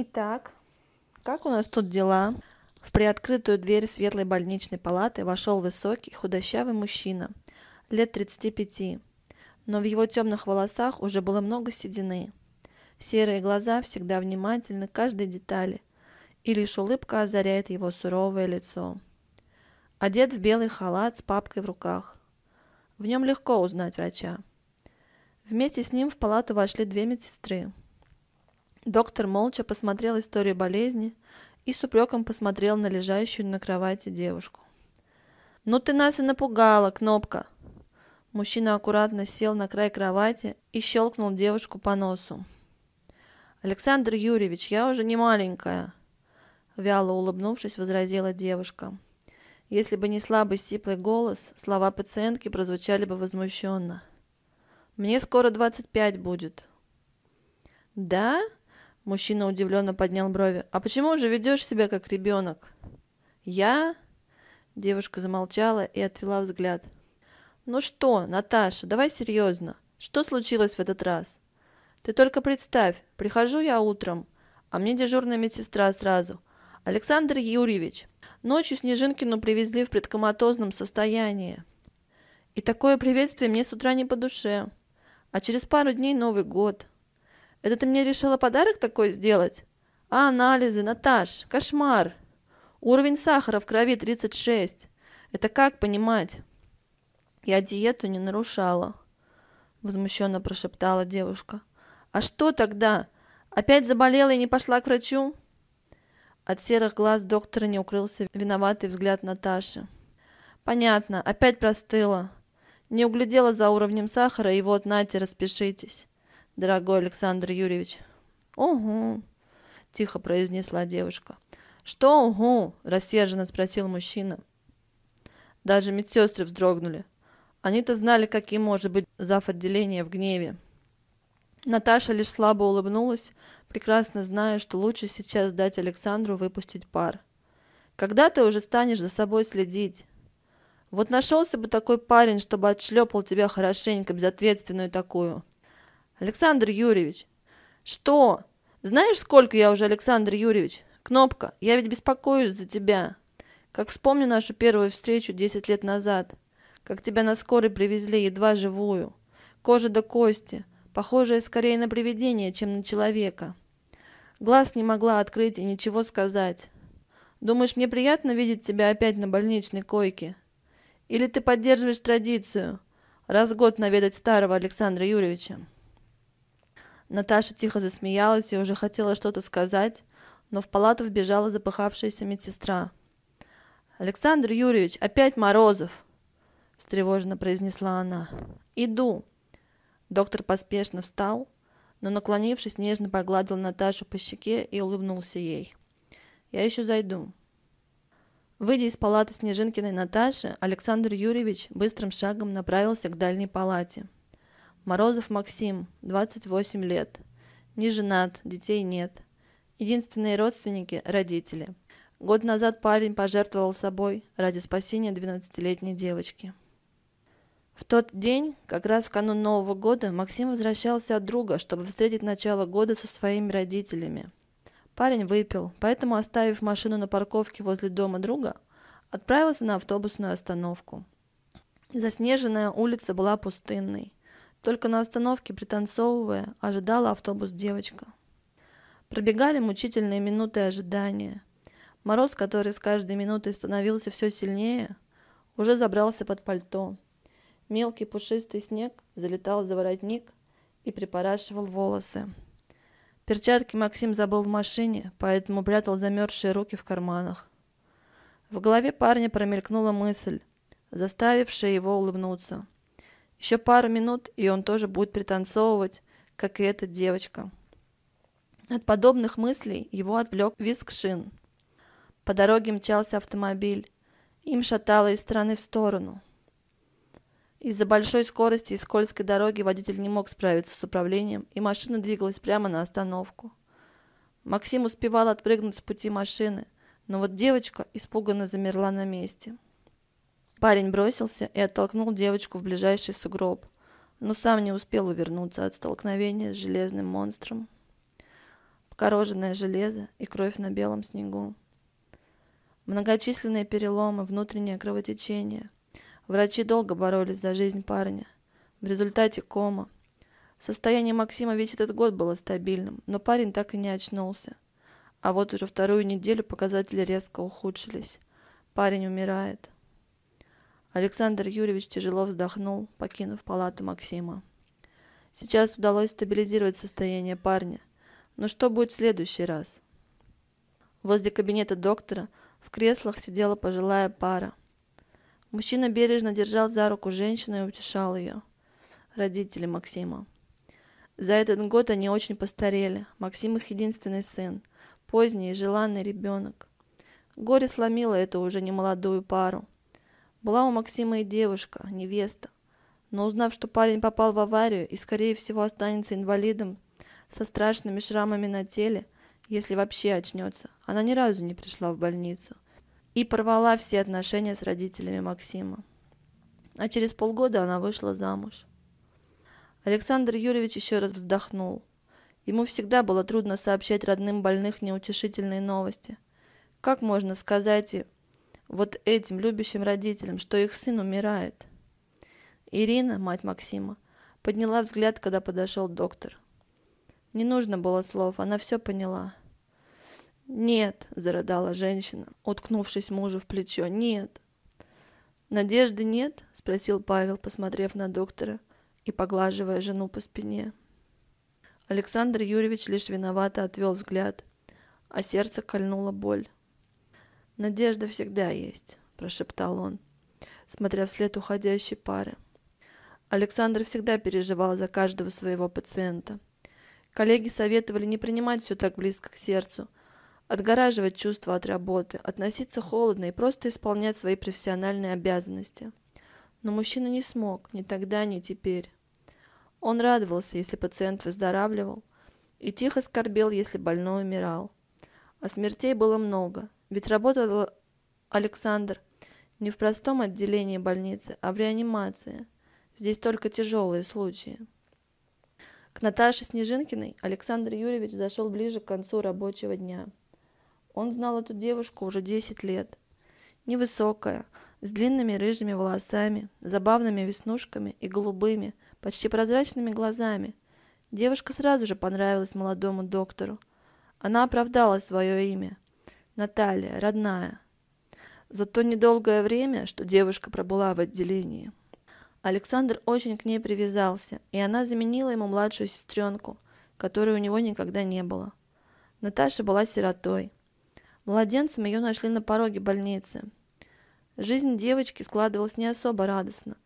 Итак, как у нас тут дела? В приоткрытую дверь светлой больничной палаты вошел высокий, худощавый мужчина, лет 35, но в его темных волосах уже было много седины. Серые глаза всегда внимательны к каждой детали, и лишь улыбка озаряет его суровое лицо. Одет в белый халат с папкой в руках. В нем легко узнать врача. Вместе с ним в палату вошли две медсестры – Доктор молча посмотрел историю болезни и с упреком посмотрел на лежащую на кровати девушку. «Ну ты нас и напугала, Кнопка!» Мужчина аккуратно сел на край кровати и щелкнул девушку по носу. «Александр Юрьевич, я уже не маленькая!» Вяло улыбнувшись, возразила девушка. Если бы не слабый сиплый голос, слова пациентки прозвучали бы возмущенно. «Мне скоро двадцать пять будет». «Да?» Мужчина удивленно поднял брови. «А почему же ведешь себя как ребенок?» «Я?» Девушка замолчала и отвела взгляд. «Ну что, Наташа, давай серьезно. Что случилось в этот раз?» «Ты только представь, прихожу я утром, а мне дежурная медсестра сразу. Александр Юрьевич, ночью Снежинкину привезли в предкоматозном состоянии. И такое приветствие мне с утра не по душе. А через пару дней Новый год». Это ты мне решила подарок такой сделать? А анализы, Наташ, кошмар. Уровень сахара в крови 36. Это как понимать? Я диету не нарушала, возмущенно прошептала девушка. А что тогда? Опять заболела и не пошла к врачу? От серых глаз доктора не укрылся виноватый взгляд Наташи. Понятно, опять простыла. Не углядела за уровнем сахара, и вот, нате, распишитесь дорогой Александр Юрьевич. Угу, тихо произнесла девушка. Что угу? рассерженно спросил мужчина. Даже медсестры вздрогнули. Они-то знали, каким может быть зав. отделение в гневе. Наташа лишь слабо улыбнулась, прекрасно зная, что лучше сейчас дать Александру выпустить пар. Когда ты уже станешь за собой следить? Вот нашелся бы такой парень, чтобы отшлепал тебя хорошенько, безответственную такую. Александр Юрьевич. Что? Знаешь, сколько я уже, Александр Юрьевич? Кнопка, я ведь беспокоюсь за тебя. Как вспомню нашу первую встречу 10 лет назад. Как тебя на скорой привезли, едва живую. Кожа до кости, похожая скорее на привидение, чем на человека. Глаз не могла открыть и ничего сказать. Думаешь, мне приятно видеть тебя опять на больничной койке? Или ты поддерживаешь традицию? Раз в год наведать старого Александра Юрьевича. Наташа тихо засмеялась и уже хотела что-то сказать, но в палату вбежала запыхавшаяся медсестра. «Александр Юрьевич, опять Морозов!» — встревоженно произнесла она. «Иду!» Доктор поспешно встал, но, наклонившись, нежно погладил Наташу по щеке и улыбнулся ей. «Я еще зайду». Выйдя из палаты Снежинкиной Наташи, Александр Юрьевич быстрым шагом направился к дальней палате — Морозов Максим, 28 лет. Не женат, детей нет. Единственные родственники – родители. Год назад парень пожертвовал собой ради спасения 12-летней девочки. В тот день, как раз в канун Нового года, Максим возвращался от друга, чтобы встретить начало года со своими родителями. Парень выпил, поэтому, оставив машину на парковке возле дома друга, отправился на автобусную остановку. Заснеженная улица была пустынной. Только на остановке, пританцовывая, ожидала автобус девочка. Пробегали мучительные минуты ожидания. Мороз, который с каждой минутой становился все сильнее, уже забрался под пальто. Мелкий пушистый снег залетал за воротник и припорашивал волосы. Перчатки Максим забыл в машине, поэтому прятал замерзшие руки в карманах. В голове парня промелькнула мысль, заставившая его улыбнуться – еще пару минут, и он тоже будет пританцовывать, как и эта девочка. От подобных мыслей его отвлек визг шин. По дороге мчался автомобиль. Им шатало из стороны в сторону. Из-за большой скорости и скользкой дороги водитель не мог справиться с управлением, и машина двигалась прямо на остановку. Максим успевал отпрыгнуть с пути машины, но вот девочка испуганно замерла на месте. Парень бросился и оттолкнул девочку в ближайший сугроб, но сам не успел увернуться от столкновения с железным монстром. Покороженное железо и кровь на белом снегу. Многочисленные переломы, внутреннее кровотечение. Врачи долго боролись за жизнь парня. В результате кома. Состояние Максима весь этот год было стабильным, но парень так и не очнулся. А вот уже вторую неделю показатели резко ухудшились. Парень умирает. Александр Юрьевич тяжело вздохнул, покинув палату Максима. Сейчас удалось стабилизировать состояние парня. Но что будет в следующий раз? Возле кабинета доктора в креслах сидела пожилая пара. Мужчина бережно держал за руку женщину и утешал ее. Родители Максима. За этот год они очень постарели. Максим их единственный сын. Поздний и желанный ребенок. Горе сломило эту уже немолодую пару. Была у Максима и девушка, невеста. Но узнав, что парень попал в аварию и, скорее всего, останется инвалидом, со страшными шрамами на теле, если вообще очнется, она ни разу не пришла в больницу и порвала все отношения с родителями Максима. А через полгода она вышла замуж. Александр Юрьевич еще раз вздохнул. Ему всегда было трудно сообщать родным больных неутешительные новости. Как можно сказать вот этим любящим родителям, что их сын умирает. Ирина, мать Максима, подняла взгляд, когда подошел доктор. Не нужно было слов, она все поняла. «Нет!» – зарыдала женщина, уткнувшись мужу в плечо. «Нет!» «Надежды нет?» – спросил Павел, посмотрев на доктора и поглаживая жену по спине. Александр Юрьевич лишь виновато отвел взгляд, а сердце кольнула боль. «Надежда всегда есть», — прошептал он, смотря вслед уходящей пары. Александр всегда переживал за каждого своего пациента. Коллеги советовали не принимать все так близко к сердцу, отгораживать чувства от работы, относиться холодно и просто исполнять свои профессиональные обязанности. Но мужчина не смог, ни тогда, ни теперь. Он радовался, если пациент выздоравливал, и тихо скорбел, если больной умирал. А смертей было много – ведь работал Александр не в простом отделении больницы, а в реанимации. Здесь только тяжелые случаи. К Наташе Снежинкиной Александр Юрьевич зашел ближе к концу рабочего дня. Он знал эту девушку уже 10 лет. Невысокая, с длинными рыжими волосами, забавными веснушками и голубыми, почти прозрачными глазами. Девушка сразу же понравилась молодому доктору. Она оправдала свое имя – Наталья, родная. За то недолгое время, что девушка пробыла в отделении. Александр очень к ней привязался, и она заменила ему младшую сестренку, которой у него никогда не было. Наташа была сиротой. Младенцем ее нашли на пороге больницы. Жизнь девочки складывалась не особо радостно.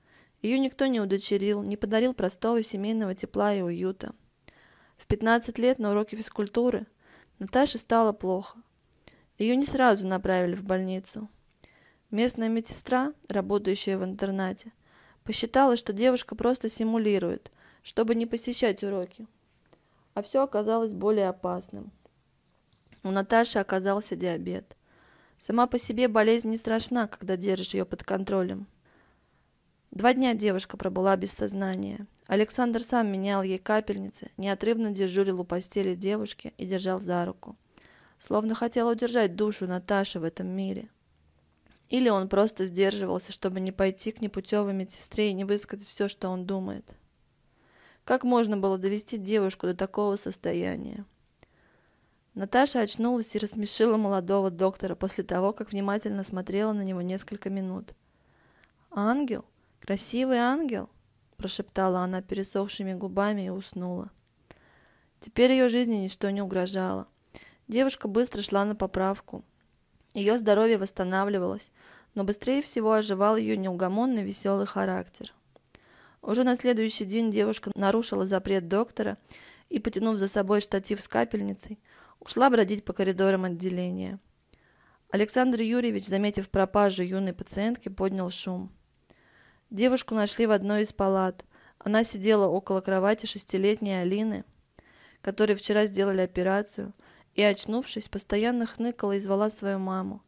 Ее никто не удочерил, не подарил простого семейного тепла и уюта. В 15 лет на уроке физкультуры Наташе стало плохо. Ее не сразу направили в больницу. Местная медсестра, работающая в интернате, посчитала, что девушка просто симулирует, чтобы не посещать уроки. А все оказалось более опасным. У Наташи оказался диабет. Сама по себе болезнь не страшна, когда держишь ее под контролем. Два дня девушка пробыла без сознания. Александр сам менял ей капельницы, неотрывно дежурил у постели девушки и держал за руку словно хотел удержать душу Наташи в этом мире. Или он просто сдерживался, чтобы не пойти к непутевой медсестре и не высказать все, что он думает. Как можно было довести девушку до такого состояния? Наташа очнулась и рассмешила молодого доктора после того, как внимательно смотрела на него несколько минут. «Ангел? Красивый ангел?» – прошептала она пересохшими губами и уснула. Теперь ее жизни ничто не угрожало. Девушка быстро шла на поправку. Ее здоровье восстанавливалось, но быстрее всего оживал ее неугомонный веселый характер. Уже на следующий день девушка нарушила запрет доктора и, потянув за собой штатив с капельницей, ушла бродить по коридорам отделения. Александр Юрьевич, заметив пропажу юной пациентки, поднял шум. Девушку нашли в одной из палат. Она сидела около кровати шестилетней Алины, которой вчера сделали операцию, и, очнувшись, постоянно хныкала и звала свою маму.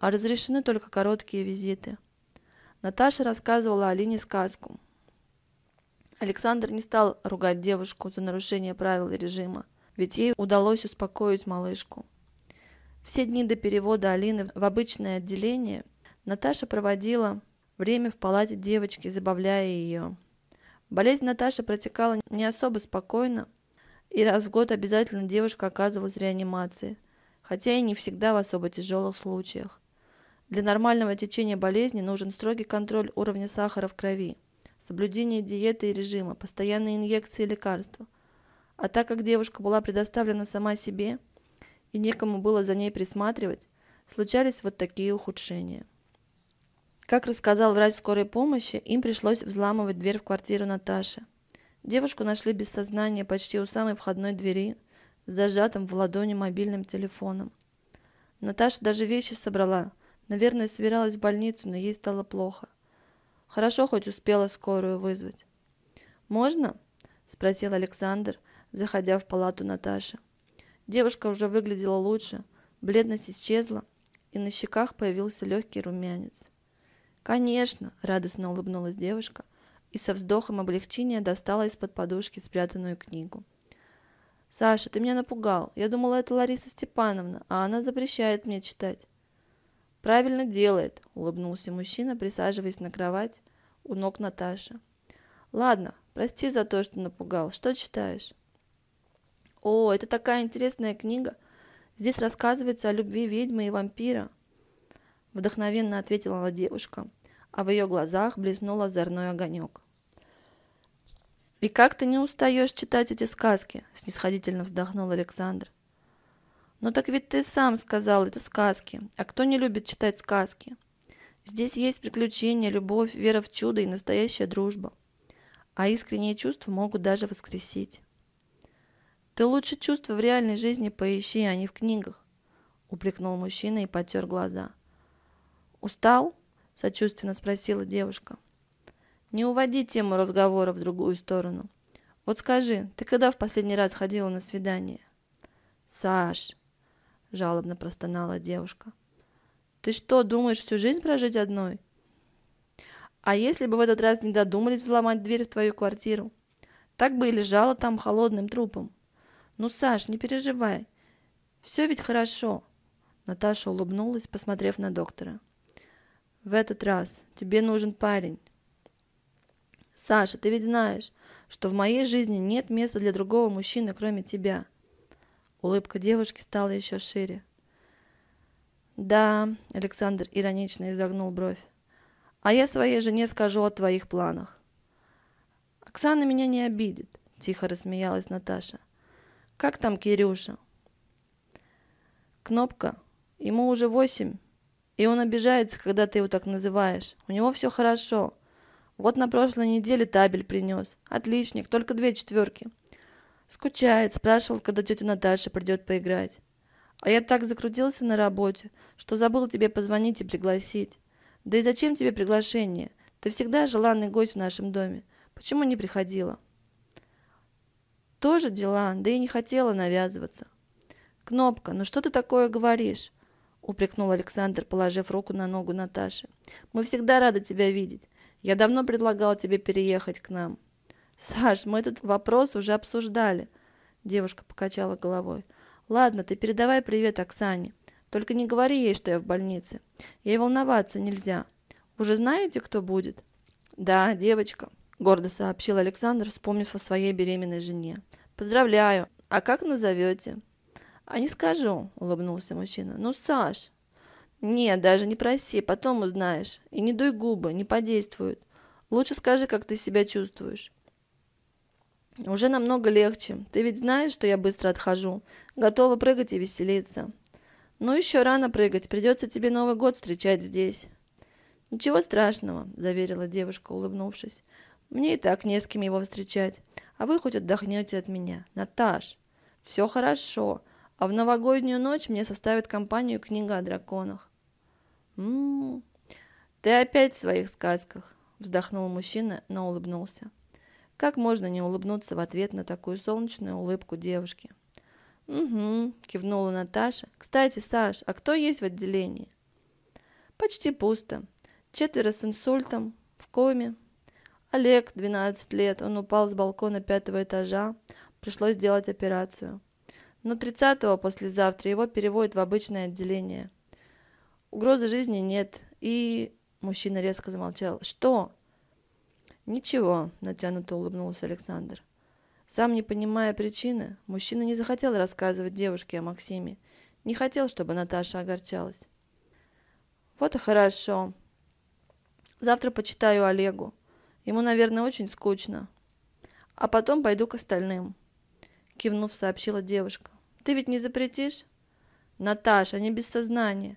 А разрешены только короткие визиты. Наташа рассказывала Алине сказку. Александр не стал ругать девушку за нарушение правил и режима, ведь ей удалось успокоить малышку. Все дни до перевода Алины в обычное отделение Наташа проводила время в палате девочки, забавляя ее. Болезнь Наташи протекала не особо спокойно, и раз в год обязательно девушка оказывалась в реанимации, хотя и не всегда в особо тяжелых случаях. Для нормального течения болезни нужен строгий контроль уровня сахара в крови, соблюдение диеты и режима, постоянные инъекции и лекарства. А так как девушка была предоставлена сама себе и некому было за ней присматривать, случались вот такие ухудшения. Как рассказал врач скорой помощи, им пришлось взламывать дверь в квартиру Наташи. Девушку нашли без сознания почти у самой входной двери, с зажатым в ладони мобильным телефоном. Наташа даже вещи собрала. Наверное, собиралась в больницу, но ей стало плохо. Хорошо хоть успела скорую вызвать. «Можно?» – спросил Александр, заходя в палату Наташи. Девушка уже выглядела лучше, бледность исчезла, и на щеках появился легкий румянец. «Конечно!» – радостно улыбнулась девушка, и со вздохом облегчения достала из-под подушки спрятанную книгу. «Саша, ты меня напугал. Я думала, это Лариса Степановна, а она запрещает мне читать». «Правильно делает», — улыбнулся мужчина, присаживаясь на кровать у ног Наташи. «Ладно, прости за то, что напугал. Что читаешь?» «О, это такая интересная книга. Здесь рассказывается о любви ведьмы и вампира», — вдохновенно ответила девушка а в ее глазах блеснул озорной огонек. «И как ты не устаешь читать эти сказки?» — снисходительно вздохнул Александр. Но «Ну так ведь ты сам сказал, это сказки. А кто не любит читать сказки? Здесь есть приключения, любовь, вера в чудо и настоящая дружба. А искренние чувства могут даже воскресить. Ты лучше чувства в реальной жизни поищи, а не в книгах», — упрекнул мужчина и потер глаза. «Устал?» сочувственно спросила девушка. Не уводи тему разговора в другую сторону. Вот скажи, ты когда в последний раз ходила на свидание? Саш, жалобно простонала девушка. Ты что, думаешь всю жизнь прожить одной? А если бы в этот раз не додумались взломать дверь в твою квартиру? Так бы и лежала там холодным трупом. Ну, Саш, не переживай. Все ведь хорошо. Наташа улыбнулась, посмотрев на доктора. В этот раз тебе нужен парень. Саша, ты ведь знаешь, что в моей жизни нет места для другого мужчины, кроме тебя. Улыбка девушки стала еще шире. Да, Александр иронично изогнул бровь. А я своей жене скажу о твоих планах. Оксана меня не обидит, тихо рассмеялась Наташа. Как там Кирюша? Кнопка. Ему уже восемь. И он обижается, когда ты его так называешь. У него все хорошо. Вот на прошлой неделе табель принес. Отличник, только две четверки. Скучает, спрашивал, когда тетя Наташа придет поиграть. А я так закрутился на работе, что забыл тебе позвонить и пригласить. Да и зачем тебе приглашение? Ты всегда желанный гость в нашем доме. Почему не приходила? Тоже дела, да и не хотела навязываться. Кнопка, ну что ты такое говоришь? — упрекнул Александр, положив руку на ногу Наташи. «Мы всегда рады тебя видеть. Я давно предлагал тебе переехать к нам». «Саш, мы этот вопрос уже обсуждали», — девушка покачала головой. «Ладно, ты передавай привет Оксане. Только не говори ей, что я в больнице. Ей волноваться нельзя. Уже знаете, кто будет?» «Да, девочка», — гордо сообщил Александр, вспомнив о своей беременной жене. «Поздравляю. А как назовете?» А не скажу, улыбнулся мужчина. Ну, Саш. Нет, даже не проси, потом узнаешь. И не дуй губы, не подействуют. Лучше скажи, как ты себя чувствуешь. Уже намного легче. Ты ведь знаешь, что я быстро отхожу. Готова прыгать и веселиться. Ну, еще рано прыгать. Придется тебе Новый год встречать здесь. Ничего страшного, заверила девушка, улыбнувшись. Мне и так не с кем его встречать. А вы хоть отдохнете от меня. Наташ, все хорошо. А в новогоднюю ночь мне составит компанию книга о драконах. «М-м-м, ты опять в своих сказках», — вздохнул мужчина, но улыбнулся. Как можно не улыбнуться в ответ на такую солнечную улыбку девушки? «Угу», — кивнула Наташа. «Кстати, Саш, а кто есть в отделении?» «Почти пусто. Четверо с инсультом, в коме. Олег, 12 лет, он упал с балкона пятого этажа. Пришлось сделать операцию но 30-го послезавтра его переводят в обычное отделение. Угрозы жизни нет, и... Мужчина резко замолчал. «Что?» «Ничего», — натянуто улыбнулся Александр. Сам не понимая причины, мужчина не захотел рассказывать девушке о Максиме. Не хотел, чтобы Наташа огорчалась. «Вот и хорошо. Завтра почитаю Олегу. Ему, наверное, очень скучно. А потом пойду к остальным» кивнув, сообщила девушка. Ты ведь не запретишь? Наташа, они без сознания.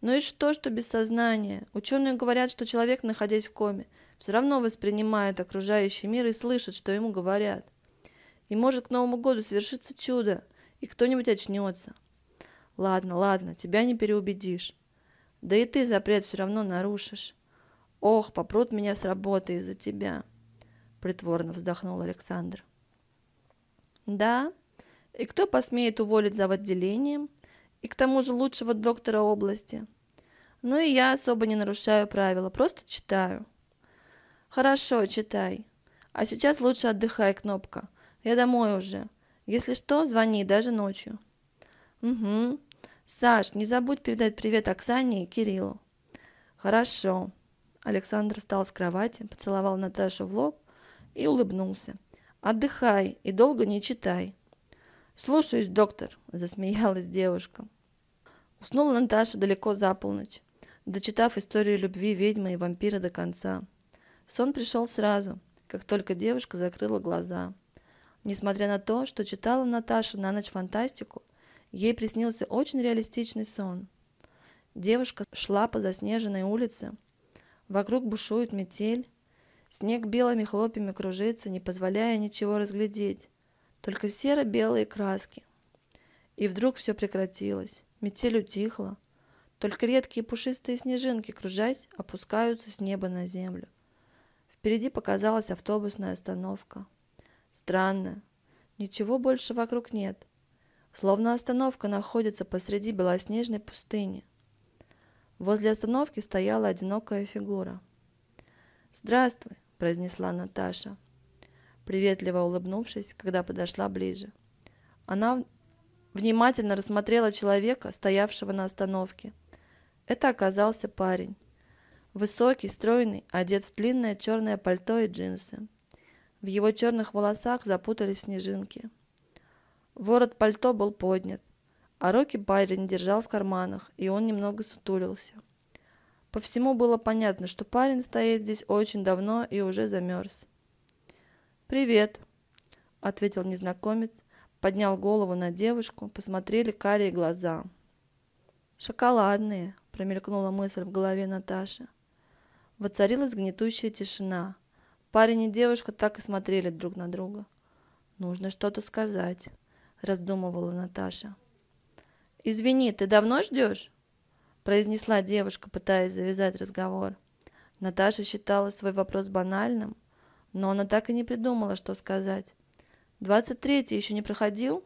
Ну и что, что без сознания? Ученые говорят, что человек, находясь в коме, все равно воспринимает окружающий мир и слышит, что ему говорят. И может к Новому году свершится чудо, и кто-нибудь очнется. Ладно, ладно, тебя не переубедишь. Да и ты запрет все равно нарушишь. Ох, попрут меня с работы из-за тебя. Притворно вздохнул Александр. Да. И кто посмеет уволить за отделением? И к тому же лучшего доктора области. Ну и я особо не нарушаю правила, просто читаю. Хорошо, читай. А сейчас лучше отдыхай, кнопка. Я домой уже. Если что, звони, даже ночью. Угу. Саш, не забудь передать привет Оксане и Кириллу. Хорошо. Александр встал с кровати, поцеловал Наташу в лоб и улыбнулся. Отдыхай и долго не читай. Слушаюсь, доктор, засмеялась девушка. Уснула Наташа далеко за полночь, дочитав историю любви ведьмы и вампира до конца. Сон пришел сразу, как только девушка закрыла глаза. Несмотря на то, что читала Наташа на ночь фантастику, ей приснился очень реалистичный сон. Девушка шла по заснеженной улице. Вокруг бушует метель, Снег белыми хлопьями кружится, не позволяя ничего разглядеть, только серо-белые краски. И вдруг все прекратилось, метель утихла, только редкие пушистые снежинки, кружась, опускаются с неба на землю. Впереди показалась автобусная остановка. Странно, ничего больше вокруг нет, словно остановка находится посреди белоснежной пустыни. Возле остановки стояла одинокая фигура. «Здравствуй!» — произнесла Наташа, приветливо улыбнувшись, когда подошла ближе. Она внимательно рассмотрела человека, стоявшего на остановке. Это оказался парень. Высокий, стройный, одет в длинное черное пальто и джинсы. В его черных волосах запутались снежинки. Ворот пальто был поднят, а руки парень держал в карманах, и он немного сутулился. По всему было понятно, что парень стоит здесь очень давно и уже замерз. «Привет», — ответил незнакомец, поднял голову на девушку, посмотрели карие глаза. «Шоколадные», — промелькнула мысль в голове Наташи. Воцарилась гнетущая тишина. Парень и девушка так и смотрели друг на друга. «Нужно что-то сказать», — раздумывала Наташа. «Извини, ты давно ждешь?» произнесла девушка, пытаясь завязать разговор. Наташа считала свой вопрос банальным, но она так и не придумала, что сказать. «Двадцать третий еще не проходил?»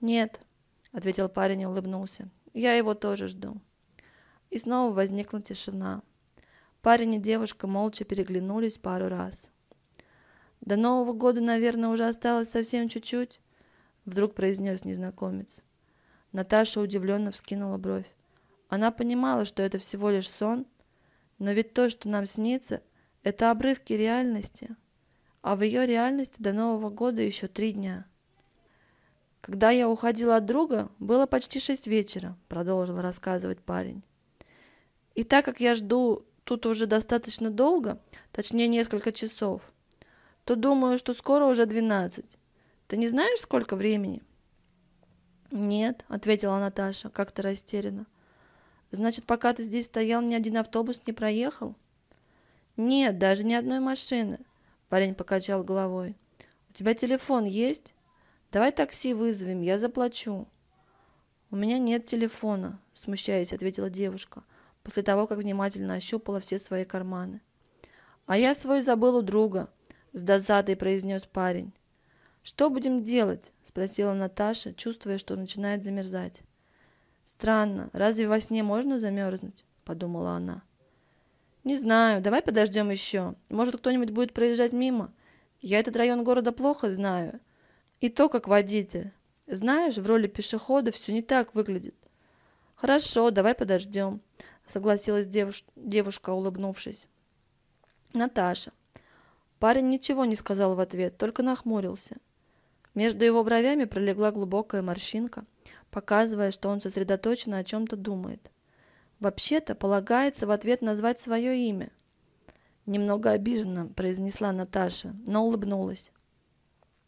«Нет», — ответил парень и улыбнулся. «Я его тоже жду». И снова возникла тишина. Парень и девушка молча переглянулись пару раз. «До Нового года, наверное, уже осталось совсем чуть-чуть», — вдруг произнес незнакомец. Наташа удивленно вскинула бровь. Она понимала, что это всего лишь сон, но ведь то, что нам снится, это обрывки реальности, а в ее реальности до Нового года еще три дня. «Когда я уходила от друга, было почти шесть вечера», — продолжил рассказывать парень. «И так как я жду тут уже достаточно долго, точнее несколько часов, то думаю, что скоро уже двенадцать. Ты не знаешь, сколько времени?» «Нет», — ответила Наташа, как-то растерянно. Значит, пока ты здесь стоял, ни один автобус не проехал? Нет, даже ни одной машины. Парень покачал головой. У тебя телефон есть? Давай такси вызовем, я заплачу. У меня нет телефона, смущаясь, ответила девушка, после того, как внимательно ощупала все свои карманы. А я свой забыл у друга, с досадой произнес парень. Что будем делать? спросила Наташа, чувствуя, что начинает замерзать. Странно, разве во сне можно замерзнуть? Подумала она. Не знаю, давай подождем еще. Может, кто-нибудь будет проезжать мимо? Я этот район города плохо знаю. И то, как водитель. Знаешь, в роли пешехода все не так выглядит. Хорошо, давай подождем, согласилась девуш... девушка, улыбнувшись. Наташа. Парень ничего не сказал в ответ, только нахмурился. Между его бровями пролегла глубокая морщинка – показывая, что он сосредоточенно о чем-то думает. «Вообще-то полагается в ответ назвать свое имя». Немного обиженно произнесла Наташа, но улыбнулась.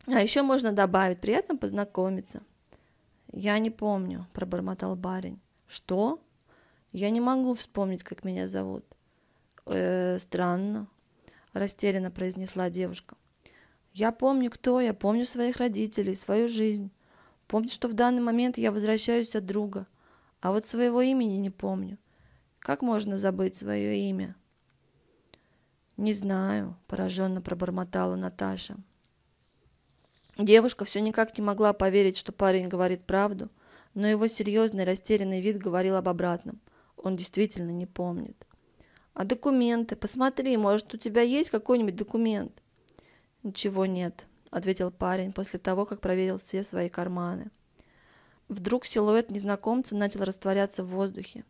«А еще можно добавить, приятно познакомиться». «Я не помню», – пробормотал барин. «Что?» «Я не могу вспомнить, как меня зовут». «Э, странно», – растерянно произнесла девушка. «Я помню, кто я, помню своих родителей, свою жизнь». Помню, что в данный момент я возвращаюсь от друга, а вот своего имени не помню. Как можно забыть свое имя? Не знаю, пораженно пробормотала Наташа. Девушка все никак не могла поверить, что парень говорит правду, но его серьезный растерянный вид говорил об обратном. Он действительно не помнит. «А документы? Посмотри, может, у тебя есть какой-нибудь документ?» «Ничего нет», — ответил парень после того, как проверил все свои карманы. Вдруг силуэт незнакомца начал растворяться в воздухе.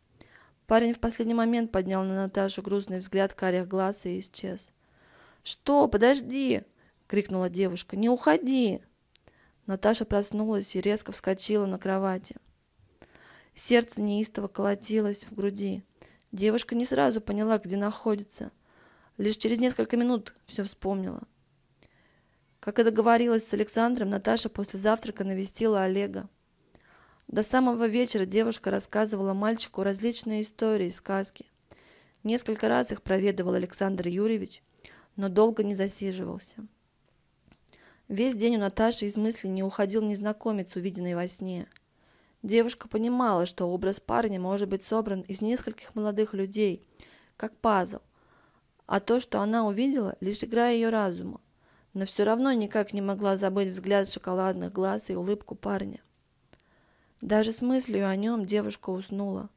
Парень в последний момент поднял на Наташу грустный взгляд карих глаз и исчез. «Что? Подожди!» — крикнула девушка. «Не уходи!» Наташа проснулась и резко вскочила на кровати. Сердце неистово колотилось в груди. Девушка не сразу поняла, где находится. Лишь через несколько минут все вспомнила. Как и договорилась с Александром, Наташа после завтрака навестила Олега. До самого вечера девушка рассказывала мальчику различные истории и сказки. Несколько раз их проведывал Александр Юрьевич, но долго не засиживался. Весь день у Наташи из мысли не уходил незнакомец, увиденный во сне. Девушка понимала, что образ парня может быть собран из нескольких молодых людей, как пазл, а то, что она увидела, лишь игра ее разума но все равно никак не могла забыть взгляд шоколадных глаз и улыбку парня. Даже с мыслью о нем девушка уснула,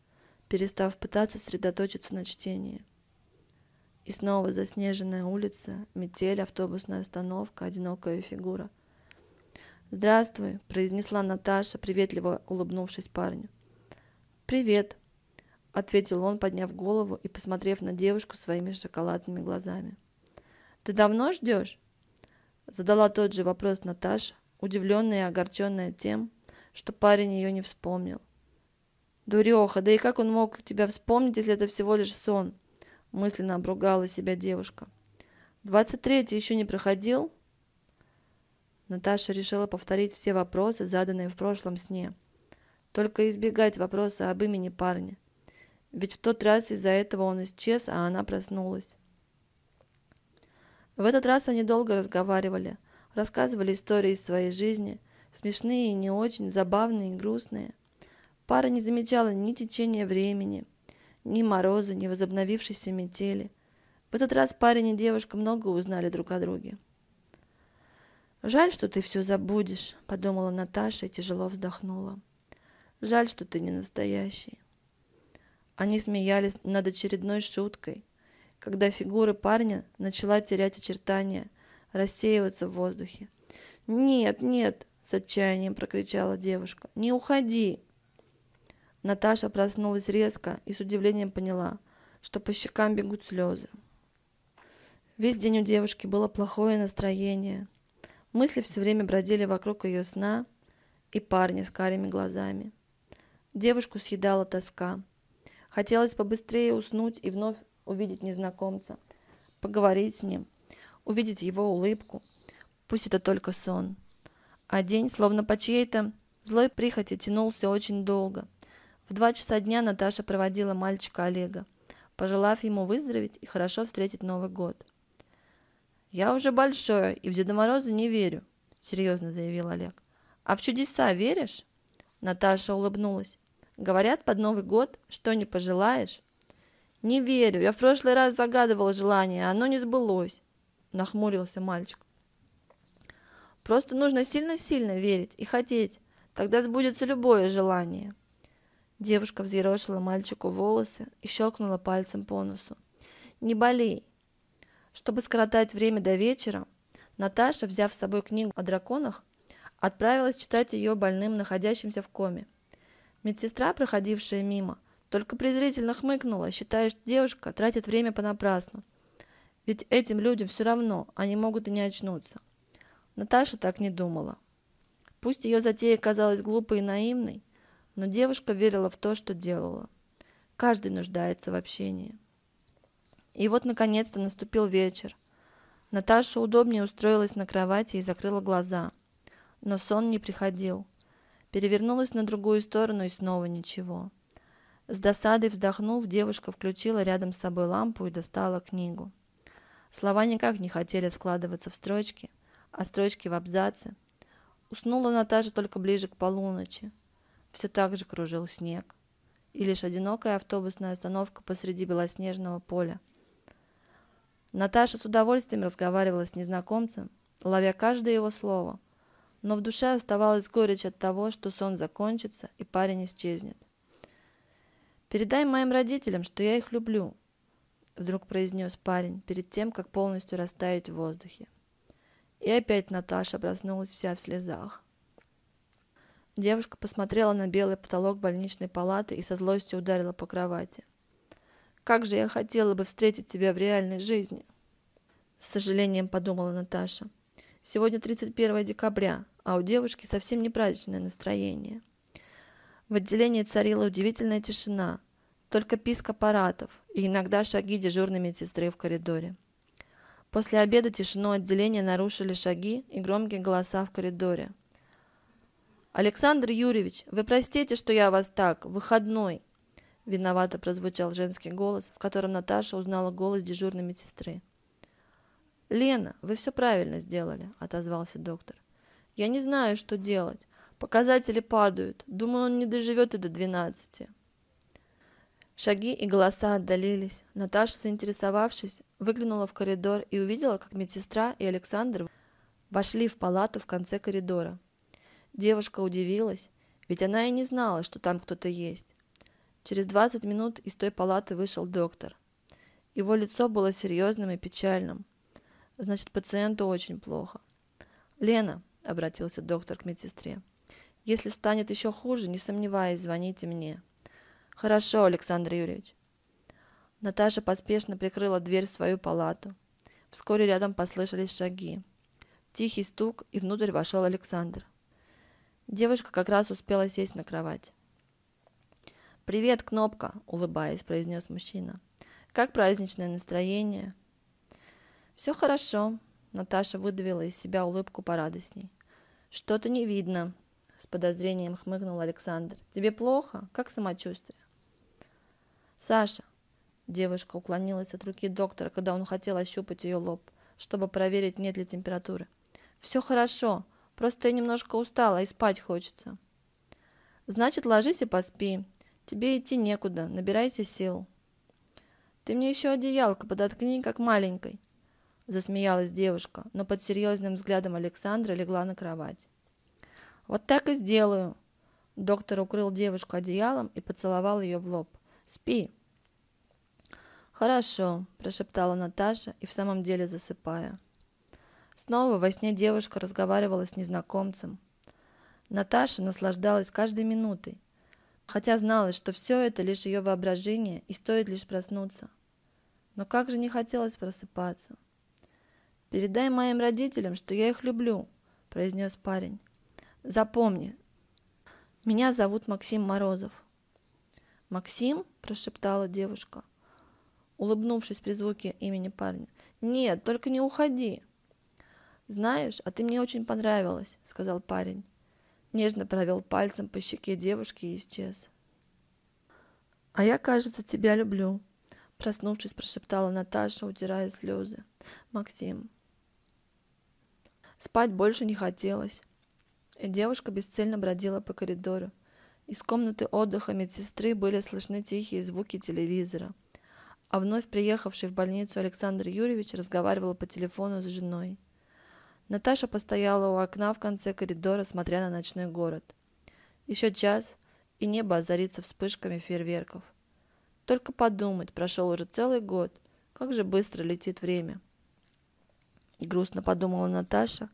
перестав пытаться сосредоточиться на чтении. И снова заснеженная улица, метель, автобусная остановка, одинокая фигура. «Здравствуй», — произнесла Наташа, приветливо улыбнувшись парню. «Привет», — ответил он, подняв голову и посмотрев на девушку своими шоколадными глазами. «Ты давно ждешь?» Задала тот же вопрос Наташа, удивленная и огорченная тем, что парень ее не вспомнил. «Дуреха, да и как он мог тебя вспомнить, если это всего лишь сон?» мысленно обругала себя девушка. «Двадцать третий еще не проходил?» Наташа решила повторить все вопросы, заданные в прошлом сне. Только избегать вопроса об имени парня. Ведь в тот раз из-за этого он исчез, а она проснулась. В этот раз они долго разговаривали, рассказывали истории из своей жизни, смешные и не очень, забавные и грустные. Пара не замечала ни течения времени, ни мороза, ни возобновившейся метели. В этот раз парень и девушка много узнали друг о друге. «Жаль, что ты все забудешь», — подумала Наташа и тяжело вздохнула. «Жаль, что ты не настоящий». Они смеялись над очередной шуткой — когда фигура парня начала терять очертания, рассеиваться в воздухе. «Нет, нет!» — с отчаянием прокричала девушка. «Не уходи!» Наташа проснулась резко и с удивлением поняла, что по щекам бегут слезы. Весь день у девушки было плохое настроение. Мысли все время бродили вокруг ее сна и парня с карими глазами. Девушку съедала тоска. Хотелось побыстрее уснуть и вновь увидеть незнакомца, поговорить с ним, увидеть его улыбку. Пусть это только сон. А день, словно по чьей-то злой прихоти, тянулся очень долго. В два часа дня Наташа проводила мальчика Олега, пожелав ему выздороветь и хорошо встретить Новый год. «Я уже большое и в Деда Мороза не верю», — серьезно заявил Олег. «А в чудеса веришь?» Наташа улыбнулась. «Говорят, под Новый год, что не пожелаешь, «Не верю. Я в прошлый раз загадывал желание, а оно не сбылось», — нахмурился мальчик. «Просто нужно сильно-сильно верить и хотеть. Тогда сбудется любое желание». Девушка взъерошила мальчику волосы и щелкнула пальцем по носу. «Не болей». Чтобы скоротать время до вечера, Наташа, взяв с собой книгу о драконах, отправилась читать ее больным, находящимся в коме. Медсестра, проходившая мимо, только презрительно хмыкнула, считая, что девушка тратит время понапрасну. Ведь этим людям все равно, они могут и не очнуться. Наташа так не думала. Пусть ее затея казалась глупой и наивной, но девушка верила в то, что делала. Каждый нуждается в общении. И вот наконец-то наступил вечер. Наташа удобнее устроилась на кровати и закрыла глаза. Но сон не приходил. Перевернулась на другую сторону и снова ничего. С досадой вздохнув, девушка включила рядом с собой лампу и достала книгу. Слова никак не хотели складываться в строчки, а строчки в абзацы. Уснула Наташа только ближе к полуночи. Все так же кружил снег. И лишь одинокая автобусная остановка посреди белоснежного поля. Наташа с удовольствием разговаривала с незнакомцем, ловя каждое его слово. Но в душе оставалась горечь от того, что сон закончится и парень исчезнет. «Передай моим родителям, что я их люблю», — вдруг произнес парень перед тем, как полностью растаять в воздухе. И опять Наташа проснулась вся в слезах. Девушка посмотрела на белый потолок больничной палаты и со злостью ударила по кровати. «Как же я хотела бы встретить тебя в реальной жизни!» С сожалением подумала Наташа. «Сегодня 31 декабря, а у девушки совсем не праздничное настроение». В отделении царила удивительная тишина, только писк аппаратов и иногда шаги дежурной медсестры в коридоре. После обеда тишину отделения нарушили шаги и громкие голоса в коридоре. «Александр Юрьевич, вы простите, что я вас так, выходной!» Виновато прозвучал женский голос, в котором Наташа узнала голос дежурной медсестры. «Лена, вы все правильно сделали», — отозвался доктор. «Я не знаю, что делать. Показатели падают. Думаю, он не доживет и до двенадцати». Шаги и голоса отдалились. Наташа, заинтересовавшись, выглянула в коридор и увидела, как медсестра и Александр вошли в палату в конце коридора. Девушка удивилась, ведь она и не знала, что там кто-то есть. Через 20 минут из той палаты вышел доктор. Его лицо было серьезным и печальным. Значит, пациенту очень плохо. «Лена», — обратился доктор к медсестре, — «если станет еще хуже, не сомневаясь, звоните мне». Хорошо, Александр Юрьевич. Наташа поспешно прикрыла дверь в свою палату. Вскоре рядом послышались шаги. Тихий стук, и внутрь вошел Александр. Девушка как раз успела сесть на кровать. «Привет, Кнопка!» – улыбаясь, произнес мужчина. «Как праздничное настроение?» «Все хорошо», – Наташа выдавила из себя улыбку порадостней. «Что-то не видно», с подозрением хмыкнул Александр. Тебе плохо? Как самочувствие? Саша. Девушка уклонилась от руки доктора, когда он хотел ощупать ее лоб, чтобы проверить, нет ли температуры. Все хорошо. Просто я немножко устала и спать хочется. Значит, ложись и поспи. Тебе идти некуда. Набирайся сил. Ты мне еще одеялко подоткни, как маленькой. Засмеялась девушка, но под серьезным взглядом Александра легла на кровать. «Вот так и сделаю!» Доктор укрыл девушку одеялом и поцеловал ее в лоб. «Спи!» «Хорошо», – прошептала Наташа и в самом деле засыпая. Снова во сне девушка разговаривала с незнакомцем. Наташа наслаждалась каждой минутой, хотя знала, что все это лишь ее воображение и стоит лишь проснуться. Но как же не хотелось просыпаться. «Передай моим родителям, что я их люблю», – произнес парень. Запомни, меня зовут Максим Морозов. Максим, прошептала девушка, улыбнувшись при звуке имени парня. Нет, только не уходи. Знаешь, а ты мне очень понравилась, сказал парень. Нежно провел пальцем по щеке девушки и исчез. А я, кажется, тебя люблю, проснувшись, прошептала Наташа, утирая слезы. Максим. Спать больше не хотелось и девушка бесцельно бродила по коридору. Из комнаты отдыха медсестры были слышны тихие звуки телевизора. А вновь приехавший в больницу Александр Юрьевич разговаривал по телефону с женой. Наташа постояла у окна в конце коридора, смотря на ночной город. Еще час, и небо озарится вспышками фейерверков. Только подумать, прошел уже целый год, как же быстро летит время. Грустно подумала Наташа,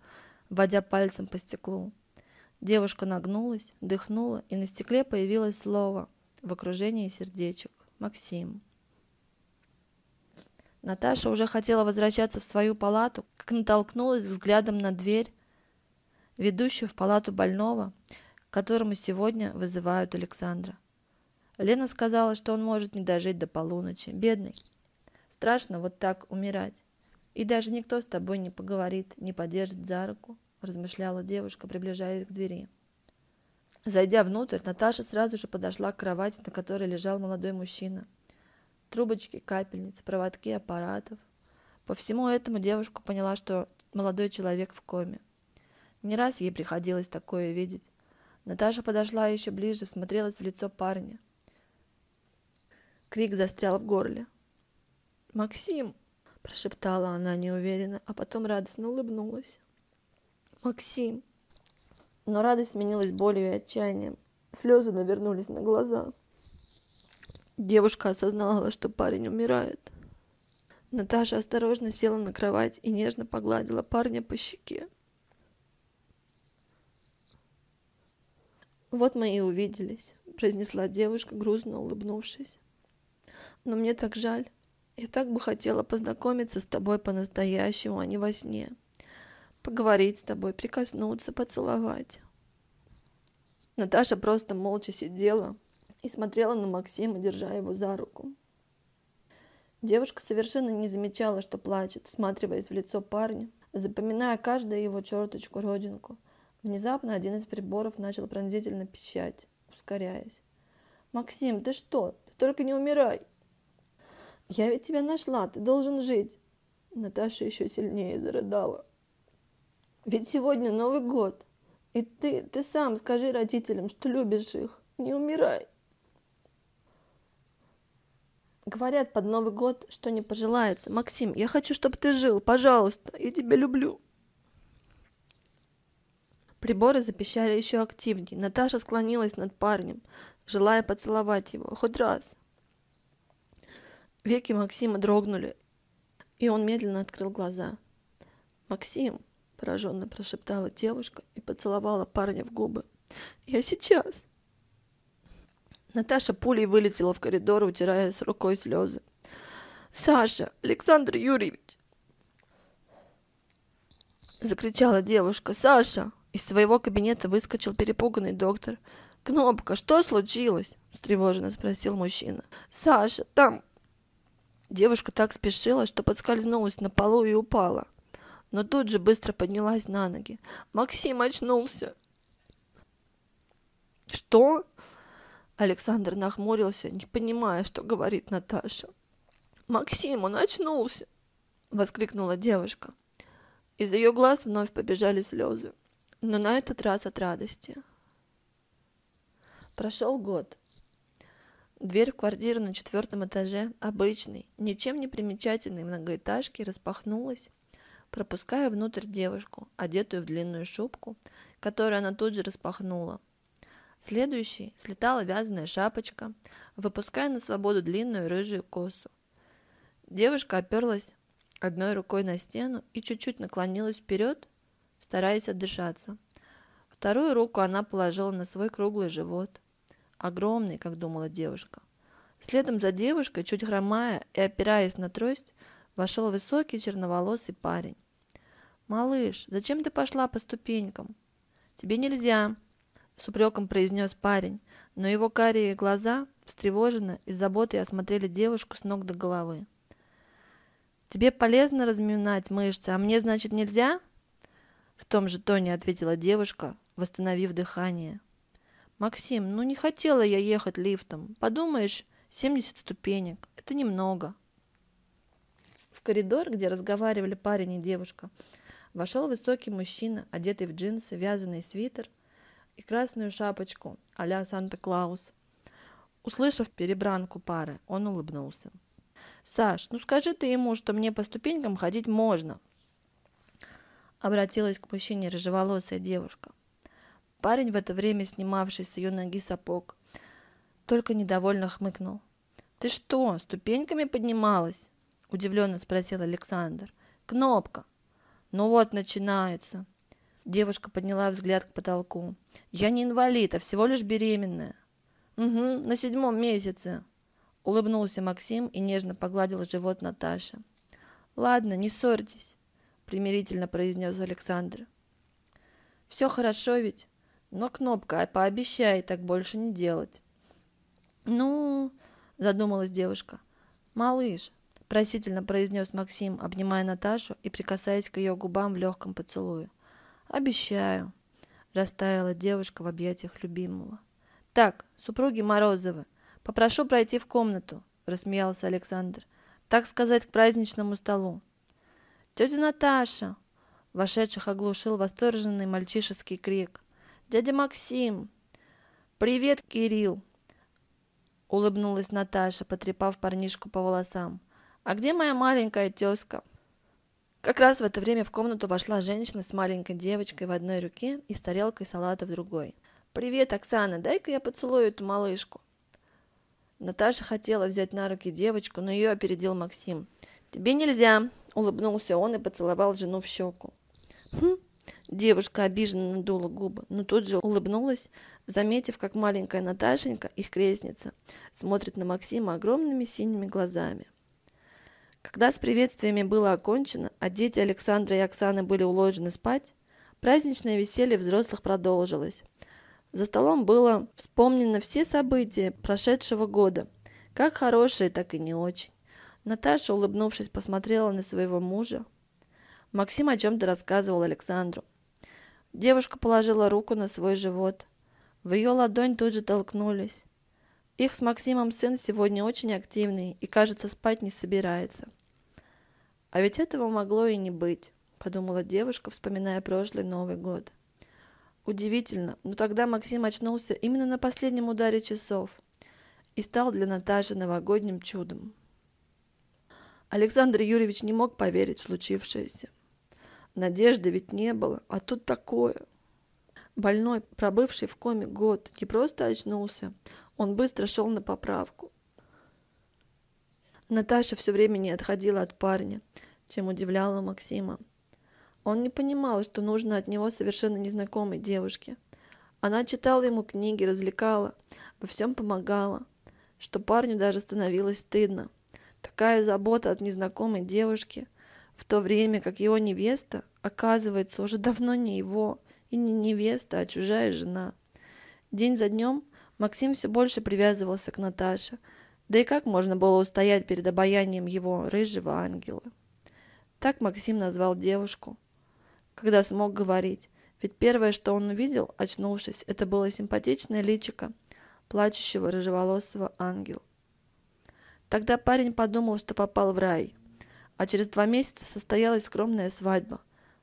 водя пальцем по стеклу. Девушка нагнулась, дыхнула, и на стекле появилось слово в окружении сердечек. Максим. Наташа уже хотела возвращаться в свою палату, как натолкнулась взглядом на дверь, ведущую в палату больного, которому сегодня вызывают Александра. Лена сказала, что он может не дожить до полуночи. Бедный. Страшно вот так умирать. И даже никто с тобой не поговорит, не поддержит за руку размышляла девушка, приближаясь к двери. Зайдя внутрь, Наташа сразу же подошла к кровати, на которой лежал молодой мужчина. Трубочки, капельницы, проводки аппаратов. По всему этому девушка поняла, что молодой человек в коме. Не раз ей приходилось такое видеть. Наташа подошла еще ближе, всмотрелась в лицо парня. Крик застрял в горле. «Максим!» – прошептала она неуверенно, а потом радостно улыбнулась. Максим. Но радость сменилась болью и отчаянием. Слезы навернулись на глаза. Девушка осознала, что парень умирает. Наташа осторожно села на кровать и нежно погладила парня по щеке. «Вот мы и увиделись», — произнесла девушка, грустно улыбнувшись. «Но мне так жаль. Я так бы хотела познакомиться с тобой по-настоящему, а не во сне» поговорить с тобой, прикоснуться, поцеловать. Наташа просто молча сидела и смотрела на Максима, держа его за руку. Девушка совершенно не замечала, что плачет, всматриваясь в лицо парня, запоминая каждую его черточку, родинку. Внезапно один из приборов начал пронзительно пищать, ускоряясь. «Максим, ты что? Ты только не умирай!» «Я ведь тебя нашла, ты должен жить!» Наташа еще сильнее зарыдала. Ведь сегодня Новый год. И ты, ты сам скажи родителям, что любишь их. Не умирай. Говорят под Новый год, что не пожелается. Максим, я хочу, чтобы ты жил, пожалуйста. Я тебя люблю. Приборы запищали еще активнее. Наташа склонилась над парнем, желая поцеловать его. Хоть раз. Веки Максима дрогнули, и он медленно открыл глаза. «Максим!» пораженно прошептала девушка и поцеловала парня в губы. «Я сейчас!» Наташа пулей вылетела в коридор, утирая с рукой слезы. «Саша! Александр Юрьевич!» Закричала девушка. «Саша!» Из своего кабинета выскочил перепуганный доктор. «Кнопка, что случилось?» Встревоженно спросил мужчина. «Саша, там...» Девушка так спешила, что подскользнулась на полу и упала но тут же быстро поднялась на ноги. «Максим очнулся!» «Что?» Александр нахмурился, не понимая, что говорит Наташа. «Максим, он очнулся!» — воскликнула девушка. Из ее глаз вновь побежали слезы, но на этот раз от радости. Прошел год. Дверь в квартиру на четвертом этаже, обычной, ничем не примечательной многоэтажки, распахнулась, пропуская внутрь девушку, одетую в длинную шубку, которую она тут же распахнула. Следующий слетала вязаная шапочка, выпуская на свободу длинную рыжую косу. Девушка оперлась одной рукой на стену и чуть-чуть наклонилась вперед, стараясь отдышаться. Вторую руку она положила на свой круглый живот, огромный, как думала девушка. Следом за девушкой, чуть хромая и опираясь на трость, Вошел высокий черноволосый парень. «Малыш, зачем ты пошла по ступенькам?» «Тебе нельзя», — с упреком произнес парень, но его карие глаза встревоженно и с заботой осмотрели девушку с ног до головы. «Тебе полезно разминать мышцы, а мне, значит, нельзя?» В том же тоне ответила девушка, восстановив дыхание. «Максим, ну не хотела я ехать лифтом. Подумаешь, 70 ступенек. Это немного», в коридор, где разговаривали парень и девушка, вошел высокий мужчина, одетый в джинсы, вязаный свитер и красную шапочку а Санта-Клаус. Услышав перебранку пары, он улыбнулся. «Саш, ну скажи ты ему, что мне по ступенькам ходить можно!» Обратилась к мужчине рыжеволосая девушка. Парень, в это время снимавший с ее ноги сапог, только недовольно хмыкнул. «Ты что, ступеньками поднималась?» – удивленно спросил Александр. «Кнопка». «Ну вот начинается». Девушка подняла взгляд к потолку. «Я не инвалид, а всего лишь беременная». «Угу, на седьмом месяце», — улыбнулся Максим и нежно погладил живот Наташи. «Ладно, не ссорьтесь», — примирительно произнес Александр. «Все хорошо ведь, но кнопка, а пообещай так больше не делать». «Ну...» — задумалась девушка. «Малыш, просительно произнес Максим, обнимая Наташу и прикасаясь к ее губам в легком поцелуе. «Обещаю», — растаяла девушка в объятиях любимого. «Так, супруги Морозовы, попрошу пройти в комнату», — рассмеялся Александр. «Так сказать, к праздничному столу». «Тетя Наташа!» — вошедших оглушил восторженный мальчишеский крик. «Дядя Максим!» «Привет, Кирилл!» — улыбнулась Наташа, потрепав парнишку по волосам. «А где моя маленькая тезка?» Как раз в это время в комнату вошла женщина с маленькой девочкой в одной руке и с тарелкой салата в другой. «Привет, Оксана, дай-ка я поцелую эту малышку». Наташа хотела взять на руки девочку, но ее опередил Максим. «Тебе нельзя!» – улыбнулся он и поцеловал жену в щеку. «Хм!» – девушка обиженно надула губы, но тут же улыбнулась, заметив, как маленькая Наташенька, их крестница, смотрит на Максима огромными синими глазами. Когда с приветствиями было окончено, а дети Александра и Оксаны были уложены спать, праздничное веселье взрослых продолжилось. За столом было вспомнено все события прошедшего года, как хорошие, так и не очень. Наташа, улыбнувшись, посмотрела на своего мужа. Максим о чем-то рассказывал Александру. Девушка положила руку на свой живот. В ее ладонь тут же толкнулись. Их с Максимом сын сегодня очень активный и, кажется, спать не собирается. А ведь этого могло и не быть, подумала девушка, вспоминая прошлый Новый год. Удивительно, но тогда Максим очнулся именно на последнем ударе часов и стал для Наташи новогодним чудом. Александр Юрьевич не мог поверить в случившееся. Надежды ведь не было, а тут такое. Больной, пробывший в коме год, не просто очнулся, он быстро шел на поправку. Наташа все время не отходила от парня, чем удивляла Максима. Он не понимал, что нужно от него совершенно незнакомой девушке. Она читала ему книги, развлекала, во всем помогала, что парню даже становилось стыдно. Такая забота от незнакомой девушки, в то время как его невеста, оказывается, уже давно не его, и не невеста, а чужая жена. День за днем Максим все больше привязывался к Наташе. Да и как можно было устоять перед обаянием его рыжего ангела? Так Максим назвал девушку, когда смог говорить. Ведь первое, что он увидел, очнувшись, это было симпатичное личико плачущего рыжеволосого ангела. Тогда парень подумал, что попал в рай. А через два месяца состоялась скромная свадьба,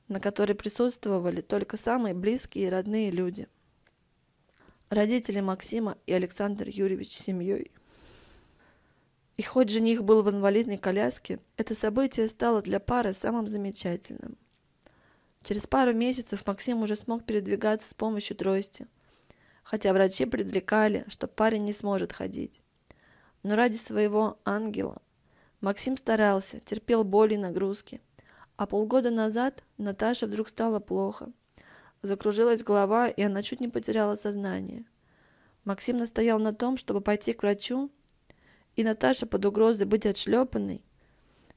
на которой присутствовали только самые близкие и родные люди – родители Максима и Александр Юрьевич с семьей. И хоть жених был в инвалидной коляске, это событие стало для пары самым замечательным. Через пару месяцев Максим уже смог передвигаться с помощью трости, хотя врачи предрекали, что парень не сможет ходить. Но ради своего ангела Максим старался, терпел боли и нагрузки. А полгода назад Наташа вдруг стало плохо – Закружилась голова, и она чуть не потеряла сознание. Максим настоял на том, чтобы пойти к врачу, и Наташа под угрозой быть отшлепанной,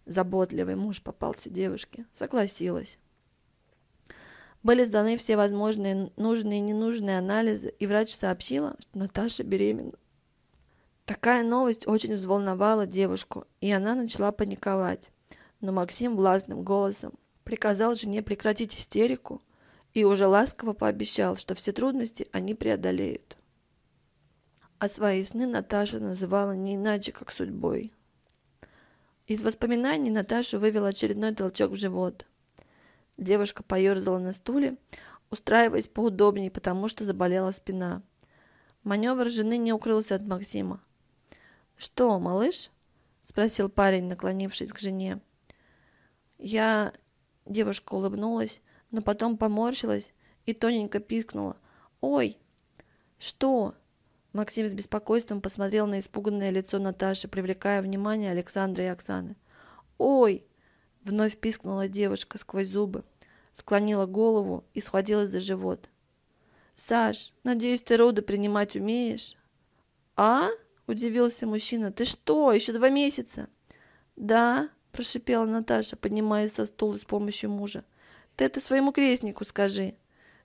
заботливый муж попался девушке, согласилась. Были сданы все возможные нужные и ненужные анализы, и врач сообщила, что Наташа беременна. Такая новость очень взволновала девушку, и она начала паниковать. Но Максим властным голосом приказал жене прекратить истерику и уже ласково пообещал, что все трудности они преодолеют. А свои сны Наташа называла не иначе, как судьбой. Из воспоминаний Наташу вывел очередной толчок в живот. Девушка поерзала на стуле, устраиваясь поудобнее, потому что заболела спина. Маневр жены не укрылся от Максима. «Что, малыш?» – спросил парень, наклонившись к жене. «Я...» – девушка улыбнулась, но потом поморщилась и тоненько пискнула. «Ой!» «Что?» Максим с беспокойством посмотрел на испуганное лицо Наташи, привлекая внимание Александра и Оксаны. «Ой!» — вновь пискнула девушка сквозь зубы, склонила голову и схватилась за живот. «Саш, надеюсь, ты роды принимать умеешь?» «А?» — удивился мужчина. «Ты что, еще два месяца?» «Да», — прошипела Наташа, поднимаясь со стула с помощью мужа. Ты это своему крестнику скажи.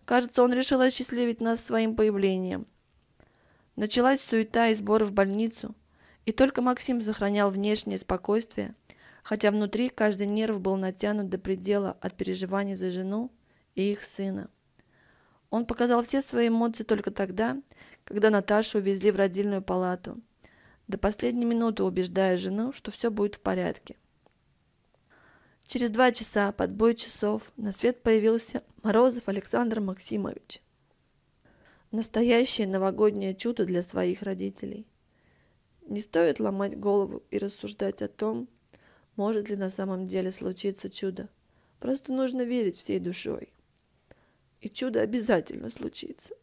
Кажется, он решил осчастливить нас своим появлением. Началась суета и сборы в больницу, и только Максим сохранял внешнее спокойствие, хотя внутри каждый нерв был натянут до предела от переживаний за жену и их сына. Он показал все свои эмоции только тогда, когда Наташу увезли в родильную палату, до последней минуты убеждая жену, что все будет в порядке. Через два часа под бой часов на свет появился Морозов Александр Максимович. Настоящее новогоднее чудо для своих родителей. Не стоит ломать голову и рассуждать о том, может ли на самом деле случиться чудо. Просто нужно верить всей душой. И чудо обязательно случится.